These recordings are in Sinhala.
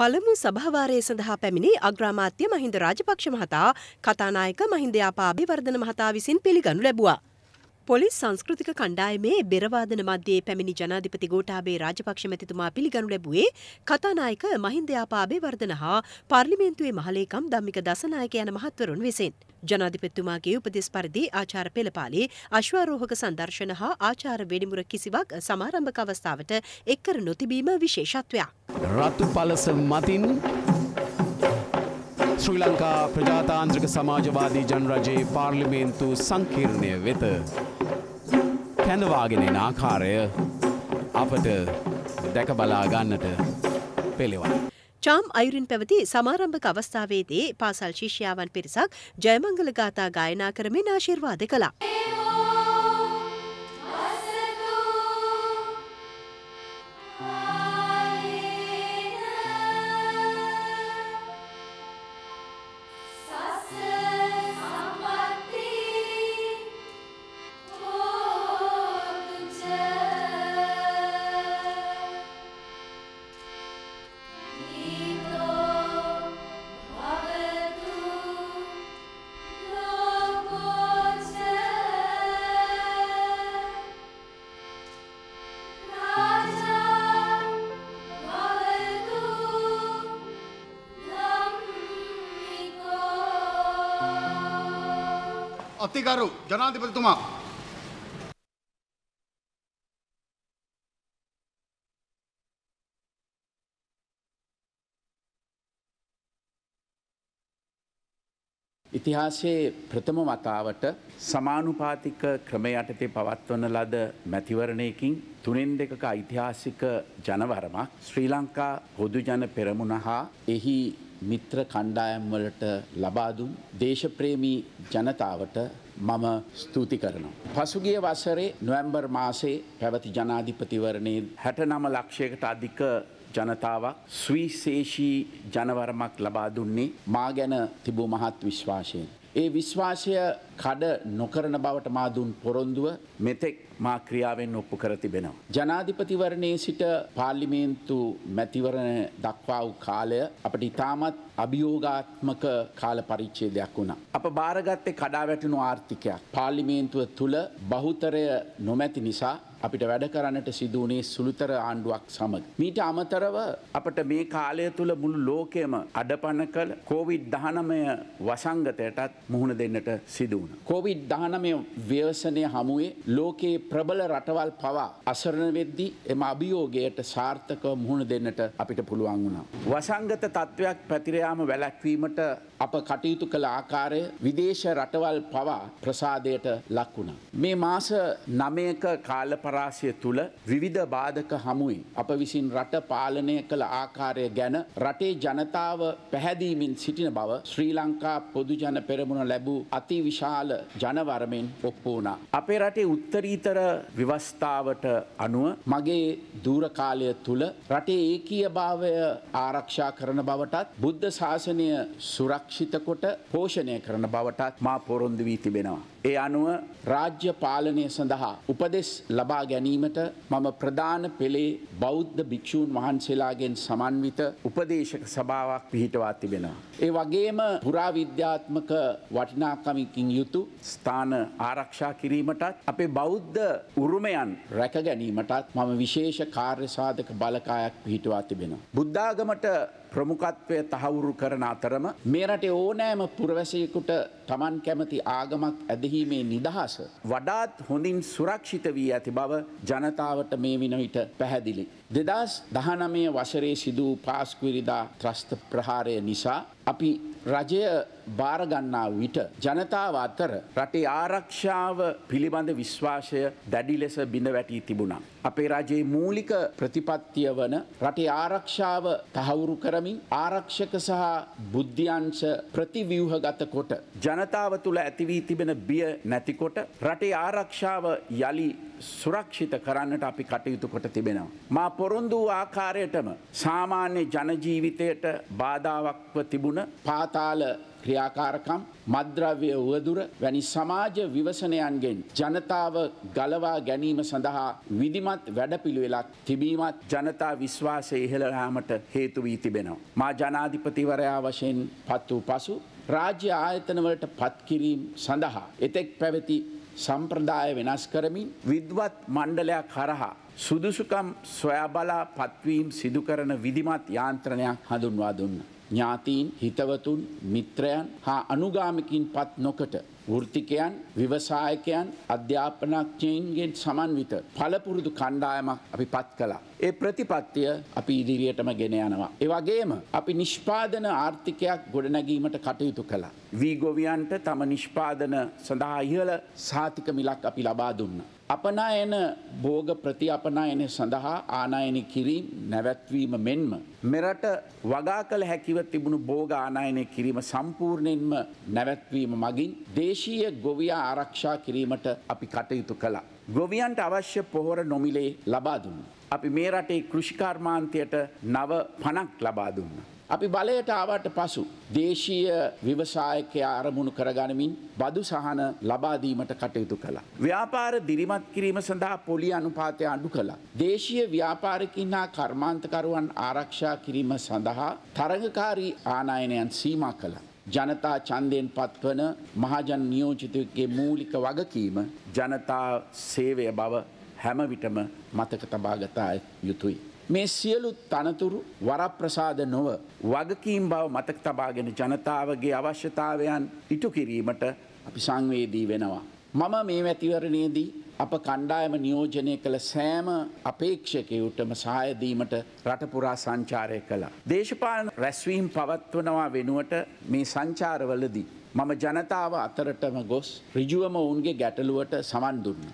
පළමු සභාවාරය සඳහා පැමිණි අග්‍රාමාත්‍ය මහින්ද රාජපක්ෂ මහතා කතානායක මහින්ද යාපාබිවර්ධන මහතා විසින් පිළිගනු ලැබුවා. පොලිස් සංස්කෘතික කණ්ඩායමේ බෙරවාදන මධ්‍යයේ පැමිණි ජනාධිපති ගෝටාබේ රාජපක්ෂ මැතිතුමා පිළිගනු ලැබුවේ කතානායක මහින්දයාපා අබේවර්ධන හා පාර්ලිමේන්තුවේ මහලේකම් ධම්මික දසනායක යන මහත්වරුන් විසින්. ජනාධිපතිතුමාගේ උපදෙස් පරිදි ආචාර පෙළපාලේ අශ්වාරෝහක සංදර්ශන හා ආචාර වෙඩිමුර කිසිවක් සමාරම්භක අවස්ථාවට එක් කර නොතිබීම විශේෂත්වයක්. රතු පලස මතින් ශ්‍රී ලංකා ප්‍රජාතාන්ත්‍රික සමාජවාදී ජනරජයේ පාර්ලිමේන්තු සංකීර්ණය වෙත කැඳවාගෙන එන ආකාරය අපට දැකබලා ගන්නට පෙළෙවයි. චාම් අයුරින් පැවති සමාරම්භක අවස්ථාවේදී පාසල් ශිෂ්‍යාවන් පිරිසක් ජයමංගල ගාථා ගායනා කරමින් ආශිර්වාද කළා. අතිගරු ජනාධිපතිතුමා ඉතිහාසයේ ප්‍රථම වතාවට සමානුපාතික ක්‍රමය යටතේ පවත්වන ලද මැතිවරණයකින් තුනෙන් දෙකක ඓතිහාසික ජනවරමක් ශ්‍රී ලංකා පොදු ජන පෙරමුණ හා එහි මිත්‍ර කණ්ඩායම් වලට ලබා දුන් දේශප්‍රේමී ජනතාවට මම ස්තුති කරනවා. පසුගිය වසරේ නොවැම්බර් මාසේ පැවති ජනාධිපතිවරණයේ 69 ලක්ෂයකට අධික ජනතාවක් ස්විශේෂී ජනවරමක් ලබා දුන්නේ මා ගැන තිබූ මහත් විශ්වාසයෙන්. ඒ විශ්වාසය කඩ නොකරන බවට මා දුන් පොරොන්දුව මෙතෙක් මා ක්‍රියාවෙන් ඔප්පු කර තිබෙනවා. ජනාධිපතිවරණයේ සිට පාර්ලිමේන්තු මැතිවරණ දක්වා වූ කාලය අපට ඉතාමත් අභියෝගාත්මක කාල පරිච්ඡේදයක් වුණා. අප බාරගත්තේ කඩා වැටුණු ආර්ථිකයක්. පාර්ලිමේන්තුව තුළ බහුතරය නොමැති නිසා අපිට වැඩ කරන්නට සිදුවනේ සුළුතර ආණ්ඩුවක් සමග. මීට අමතරව අපට මේ කාලය තුළ මුළු ලෝකයම අඩපන කළ කෝවිඩ් දහනමය වසංගතයටත් මුහුණ දෙන්නට සිදුවන. කෝවිඩ් දහනමය ව්‍යවසනය හමුවේ ලෝකයේ ප්‍රබල රටවල් පවා අසරණ වෙද්දි එම අභියෝගයට සාර්ථක මුහුණ දෙන්නට අපිට පුළුවන් වුණා. වසංගත තත්ත්වයක් පැතිරයාම වැලැක්වීමට අප කටයුතු කළ ආකාරය විදේශ රටවල් පවා ප්‍රසාදයට ලක් වුණා. මේ මාස නමයක කාලප පරාසය තුළ විවිධ බාධක හමුයි. අප විසින් රට පාලනය කළ ආකාරය ගැන රටේ ජනතාව පැහැදීමින් සිටින බව ශ්‍රී ලංකා පොදුජන පෙරමුණ ලැබූ අති විශාල ජනවරමෙන් ඔප්පුුණා. අපේ රටේ උත්තරීතර විවස්ථාවට අනුව මගේ දූරකාලය තුළ රටේ ඒකීය භාවය ආරක්ෂා කරන බවටත් බුද්ධ ශාසනය සුරක්ෂිතකොට පෝෂණය කරන බවටත් මා පොරොන්දවී තිබෙනවා. ඒ අනුව රාජ්‍ය පාලනය සඳහා උපදෙස් ලබා ගැනීමට මම ප්‍රධාන පෙළේ බෞද්ධ භික්‍ෂූන් වහන්සේලාගෙන් සමන්විත උපදේශක සභාවක් පිහිටවා තිබෙනවා. ඒ වගේම පුරාවිද්‍යාත්මක වටිනාකමිකින් යුතු ස්ථාන ආරක්ෂා කිරීමටත් අපේ බෞද්ධ උරුමයන් රැක ගැනීමටත් මම විශේෂ කාර්යසාධක බලකායක් පිහිටවා තිබෙනවා. බුද්ධාගමට ප්‍රමුකත්වය තහවුරු කරන අතරම මේ රටේ ඕනෑම පුරවැසියෙකුට Taman කැමති ආගමක් ඇදහීමේ නිදහස වඩාත් හොඳින් සුරක්ෂිත වී ඇති බව ජනතාවට මේ විනවිට පැහැදිලි. දෙදස් දහනමය වසරේ සිදූ පාස්කවිරිදා ත්‍රස්ත ප්‍රහාරය නිසා අපි රජය භාරගන්නා විට ජනතාව අතර රටේ ආරක්ෂාව පිළිබඳ විශ්වාසය දැඩි ලෙස බිඳ වැටී තිබුණා. අපේ රජයේ මූලික ප්‍රතිපත්තිය වන රටේ ආරක්ෂාව තහවුරු කරමින් ආරක්ෂක සහ බුද්ධ්‍යංශ ප්‍රතිව්‍යුහගත කොට ජනතාව තුළ ඇති වී තිබෙන බිය නැතිකොට රටේ ආරක්ෂාව යලි සුරක්ෂිත කරන්නට අපි කටයුතු කොට තිබෙනවා. මා පොරොන්දු වූ ආකාරයටම සාමාන්‍ය ජනජීවිතයට බාධාවක්ව තිබුණ පාතාල ක්‍රියාකාරකම් මද්‍රව්‍ය වදුර වැනි සමාජ විවසනයන්ගෙන් ජනතාව ගලවා ගැනීම සඳහා විධිමත් වැඩපිළිවෙලක් තිබීමත් ජනතා විශ්වාසය ඉහළයාමට හේතු වී තිබෙනවා. මා ජනාධිපතිවරයා වශයෙන් පත් වූ පසු රාජ්‍ය ආයතනවලට පත්කිරීම් සඳහා එතෙක් පැවති සම්ප්‍රදාය වෙනස් කරමින් විද්වත් මණ්ඩලයක් හරහා සුදුසුකම් සොයා බලා පත්වීම් සිදු කරන විධිමත් යාන්ත්‍රණයක් හඳුන්වා දුන්නා. ඥාතීන් හිතවතුන් මිත්‍රයන් හා අනුගාමිකින් පත් නොකට වෘත්තිකයන් විවසායකයන් අධ්‍යාපනඥයින්ගෙන් සමන්විත පළපුරුදු කණ්ඩායමක් අපි පත් කලා. ඒ ප්‍රතිපත්තිය අපි ඉදිරියටම ගෙන යනවා. ඒවගේම අපි නිෂ්පාදන ආර්ථිකයක් ගොඩනැගීමට කටයුතු කලා. වීගොවියන්ට තම නිෂ්පාදන සඳහා ඉහල සාතික මිලක් අපි ලබා දුන්න. අපනායන භෝග ප්‍රතිඅපනායනය සඳහා ආනායනය කිරීම නැවැත්වීම මෙන්ම. මෙරට වගා කළ හැකිව තිබුණු භෝග ආනායනය කිරීම සම්පූර්ණයෙන්ම නැවැත්වීම මගින් දේශීය ගොවියා ආරක්ෂා කිරීමට අපි කටයුතු කළා. ගොවියන්ට අවශ්‍ය පොහොර නොමිලේ ලබා දුන්න. අපි මේ රටේ කෘෂිකර්මාන්තයට නව පණක් ලබා දුන්නා. අපි බලයට ආවට පසු දේශීය විවසායකයා අරමුණු කරගනිමින් බදු සහන ලබා දීමට කටයුතු කළා. ව්‍යාපාර දිරිමත් කිරීම සඳහා පොලි අනුපාතය අඩු කළා. දේශීය ව්‍යාපාරිකින් හා කර්මාන්තකරුවන් ආරක්ෂා කිරීම සඳහා තරඟකාරී ආනයනයන් සීමා කළා. ජනතා ඡන්දයෙන් පත්වන මහජන් නියෝජිතයෙකුගේ මූලික වගකීම ජනතා සේවය බව හැම විටම මතක තබා ගත යුතුයි. මේ සියලු තනතුරු වරප්‍රසාද නොව වගකීම් බව මතක තබාගෙන ජනතාවගේ අවශ්‍යතාවයන් ඉටු කිරීමට අපි සංවේදී වෙනවා. මම මේ මැතිවරණයේදී අප කණ්ඩායම නියෝජනය කළ සෑම අපේක්ෂකයුටම සහයදීමට රටපුරා සංචාරය කළා. දේශපාලන රැස්වීම් පවත්වනවා වෙනුවට මේ සංචාරවලදී. මම ජනතාව අතරටම ගොස් රිජුවම ඔවුන්ගේ ගැටලුවට සමන් දුන්න.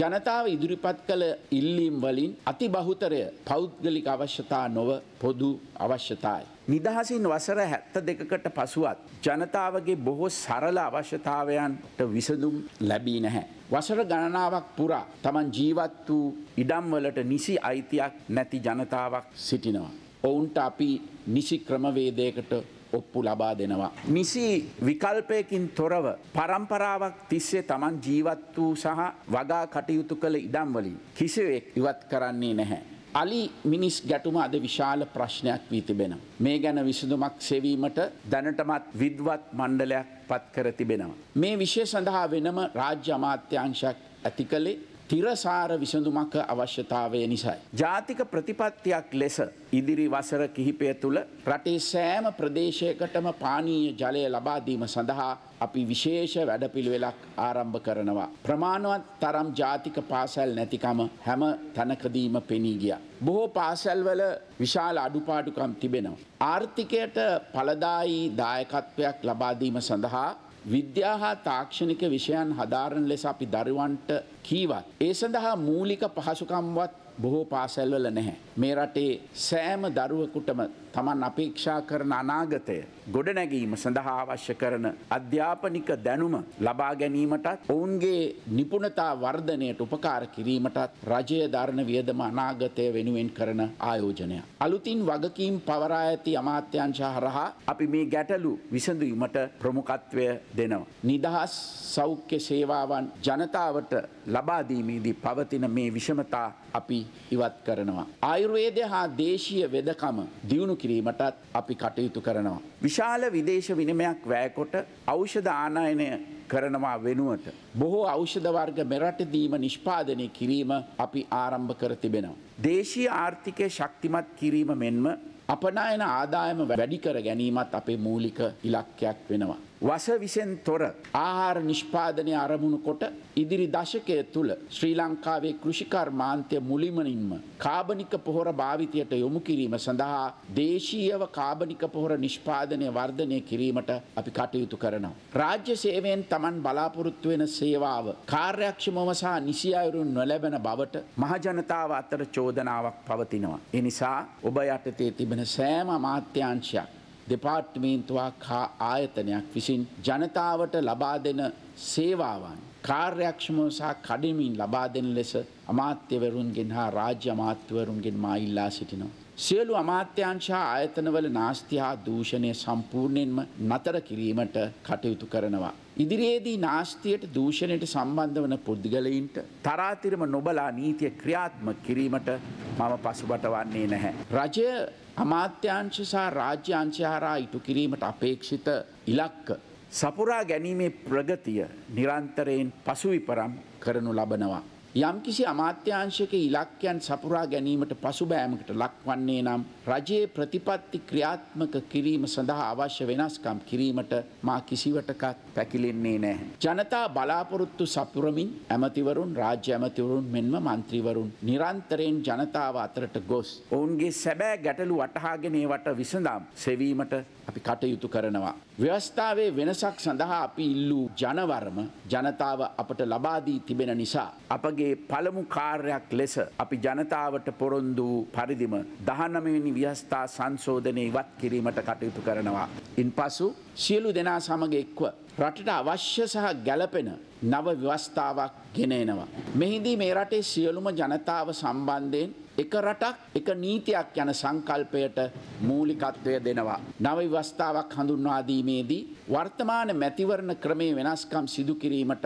ජනතාව ඉදිරිපත් කළ ඉල්ලීම් වලින් අතිබහුතරය පෞද්ගලික අවශ්‍යතා නොව පොදු අවශ්‍යතායි. නිදහසින් වසර හැත්ත දෙකකට පසුවත් ජනතාවගේ බොහෝ සරල අවශ්‍යතාවයන්ට විසඳුම් ලැබී නැහැ. වසර ගණනාවක් පුරා තමන් ජීවත් වූ ඉඩම්වලට නිසි අයිතියක් නැති ජනතාවක් සිටිනවා. ඔවුන්ට අපි නිසි ක්‍රමවේදයකට ඔප්පු ලබා දෙනවා. නිසි විකල්පයකින් තොරව පරම්පරාවක් තිස්සේ තමන් ජීවත් වූ සහ වගා කටයුතු කළ ඉඩම්වලින් කිසිවෙක් ඉවත් කරන්නේ නැහැ. අලි මිනිස් ගැටුම අද විශාල ප්‍රශ්නයක් වී තිබෙන. මේ ගැන විසඳුමක් සෙවීමට දැනටමත් විද්වත් මණ්ඩලයක් පත් කර තිබෙනවා. මේ විශය සඳහා වෙනම රාජ්‍ය අමාත්‍යංශක් ඇති කළේ තිරසාර විසඳුමක අවශ්‍යතාවය නිසයි. ජාතික ප්‍රතිපත්තියක් ලෙස ඉදිරි වසර කිහිපය තුළ රටේ සෑම ප්‍රදේශයකටම පානීය ජලය ලබාදීම සඳහා අපි විශේෂ වැඩපිළිවෙලක් ආරම්භ කරනවා. ප්‍රමාණවත් තරම් ජාතික පාසැල් නැතිකම හැම තැනකදීම පෙනී ගිය. බොහෝ පාසැල්වල විශාල අඩුපාඩුකම් තිබෙනවා. ආර්ථිකයට පලදායි දායකත්වයක් ලබාදීම සඳහා විද්‍යා හා තාක්ෂණික විෂයන් හදාරණ ලෙස අපි දරුවන්ට කීවත්. ඒ සඳහා මූලික පහසුකම්වත් බොහෝ පාසැල්වල නැහැ. මේ රටේ සෑම දරුවකුටම තමන් අපේක්ෂා කරන අනාගතය ගොඩනැගීම සඳහා අවශ්‍ය කරන අධ්‍යාපනික දැනුම ලබා ගැනීමටත් ඔවුන්ගේ නිපුණතා වර්ධනයට උපකාර කිරීමටත් රජය ධර්ණ වියදම අනාගතය වෙනුවෙන් කරන ආයෝජනය. අලුතින් වගකීම් පවරා ඇති අමාත්‍යංශ හරහා අපි මේ ගැටලු විසඳීමට ප්‍රමුඛත්වය දෙනවා. නිදහස් සෞඛ්‍ය සේවාවන් ජනතාවට ලබාදීමේදී පවතින මේ විෂමතා අපි ඉවත් කරනවා. ආය ආයුර්වේදය හා දේශීය වෙදකම දියුණු කිරීමටත් අපි කටයුතු කරනවා. විශාල විදේශ විනිමයක් වැෑකොට ඖෂධ ආනායනය කරනවා වෙනුවට. බොහෝ ඖෂධ වර්ග මෙරටදීම නිෂ්පාදනය කිරීම අපි ආරම්භ කර තිබෙනවා. දේශී ආර්ථිකය ශක්තිමත් කිරීම මෙන්ම අපනායන ආදායම වැඩිකර ගැනීමත් අපේ මූලික ඉලක්කයක් වෙනවා. වසවිසෙන් තොර ආහාර නිෂ්පාදනය අරමුණු කොට ඉදිරි දශකය තුළ ශ්‍රී ලංකාවේ කෘෂිකර්මාන්තය මුලිමනින්ම කාබනික පොහොර භාවිතයට යොමු කිරීම සඳහා දේශීයව කාබනික පොහොර නිෂ්පාදනය වර්ධනය කිරීමට අපි කටයුතු කරනවා. රාජ්‍ය සේවයෙන් Taman බලාපොරොත්තු වෙන සේවාව කාර්යක්ෂමව සහ නිසියවරුන් නොලැබෙන බවට මහජනතාව අතර චෝදනාවක් පවතිනවා. ඒ නිසා ඔබ යටතේ තිබෙන සෑම අමාත්‍යාංශයක් දෙපාර්ට්මේන්තුවක් හා ආයතනයක් විසින් ජනතාවට ලබා දෙන සේවාවන් කාර්යක්ෂමව සහ කඩමින් ලබා දෙන ලෙස අමාත්‍යවරුන්ගෙන් හා රාජ්‍ය අමාත්‍යවරුන්ගෙන් මා ඉල්ලා සිටිනවා. සියලු අමාත්‍යංශ ආයතනවල නාස්ති හා දූෂණය සම්පූර්ණයෙන්ම නතර කිරීමට කටයුතු කරනවා. ඉදිරියේදී නාස්තියට දූෂණයට සම්බන්ධ වන පුද්ගලයින්ට තරාතිරම නොබලා නීතිය ක්‍රියාත්ම කිරීමට මම පසුබට වන්නේ නැහැ. රජය අමාත්‍යංශ සහ රාජ්‍යංශය හරා ඉටු කිරීමට අපේක්ෂිත ඉලක්ක. සපුරා ගැනීමේ ප්‍රගතිය නිරන්තරයෙන් පසුවිපරම් කරනු ලබනවා. යම්කිසි අමාත්‍යංශක ඉලක්කයන් සපුරා ගැනීමට පසුබෑමකට ලක්වන්නේ නම් රජයේ ප්‍රතිපත්ති ක්‍රියාත්මක කිරීම සඳහා අවශ්‍ය වෙනස්කම් කිරීමට මා කිසිවටකත් පැකිලෙන්නේ නැහැ. ජනතා බලාපොරොත්තු සපුරමින් ඇමතිවරුන් රාජ්‍ය ඇමතිවරුන් මෙන්ම මන්ත්‍රීවරුන් නිරන්තරයෙන් ජනතාව අතරට ගොස් ඔවුන්ගේ සැබෑ ගැටලු වටහාගෙන ඒවට විසඳම් සෙවීමට අපි කටයුතු කරනවා. ව්‍යවස්ථාවේ වෙනසක් සඳහා අපි ඉල්ලූ ජනවර්ම ජනතාව අපට ලබාදී තිබෙන නිසා. අපගේ පළමු කාර්යක් ලෙස අපි ජනතාවට පොරොන්දූ පරිදිම දහනමවෙනි ව්‍යස්ථා සංශෝධනය ඉවත් කිරීමට කටයුතු කරනවා. ඉන් පසු සියලු දෙනා සමඟ එක්ව. රටට අවශ්‍ය සහ ගැලපෙන නව ව්‍යවස්ථාවක් ගෙනනවා. මෙහිදී මේ රටේ සියලුම ජනතාව සම්බන්ධයෙන් එක රටක් එක නීතියක් යන සංකල්පයට මූලිකත්වය දෙනවා. නව විවස්ථාවක් හඳුන්වා දීමේදී වර්තමාන මැතිවරණ ක්‍රමේ වෙනස්කම් සිදු කිරීමට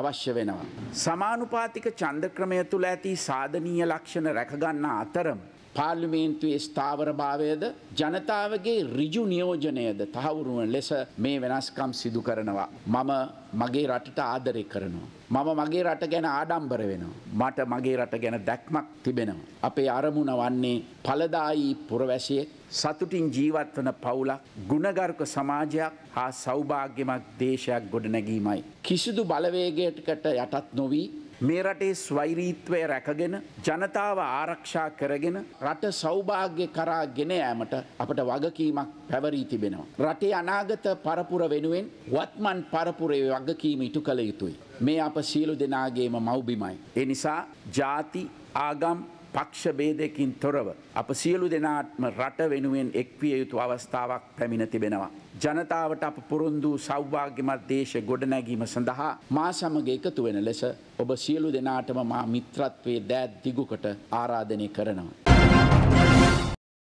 අවශ්‍ය වෙනවා. සමානුපාතික ඡන්ද ක්‍රමය තුල ඇති සාධනීය ලක්ෂණ රැකගන්නා අතරම පාර්ලිමේන්තුවේ ස්ථාවරභාවයද ජනතාවගේ ඍජු නියෝජනයද තහවුරුවන ලෙස මේ වෙනස්කම් සිදු කරනවා. මම මගේ රටට ආදරය කරනවා. මම මගේ රට ගැන ආඩම්බර වෙනවා. මට මගේ රට ගැන දැක්මක් තිබෙනවා. අපේ අරමුණ වන්නේ පලදායි පුරවැසියෙක් සතුටින් ජීවත් වන පවුලක් ගුණගර්ක සමාජයක් හා සෞභාග්‍යමක් දේශයක් ගොඩනැගීමයි. කිසිදු බලවේගයටකට යටත් නොවී මේ රටේ ස්වෛරීත්වය රැකගෙන ජනතාව ආරක්ෂා කරගෙන රට සෞභාග්‍ය කරා ගෙන ෑමට අපට වගකීමක් පැවරී තිබෙනවා. රටේ අනාගත පරපුර වෙනුවෙන් වත්මන් පරපුරේ වගකීම ඉටු කළ යුතුයි. මේ අප සියලු දෙනාගේම මව්බිමයි. එනිසා ජාති ආගම් පක්ෂ ભેදයකින් තොරව අප සියලු දෙනාත්ම රට වෙනුවෙන් එක්විය යුතු අවස්ථාවක් පැමිණ තිබෙනවා. ජනතාවට අප පුරුන්දු සෞභාග්‍යමත් දේශ ගොඩනැගීම සඳහා මා සමග එකතු වෙන ලෙස ඔබ සියලු දෙනාටම මා මිත්‍රත්වයේ දෑත් දිගුකට ආරාධනය කරනවා.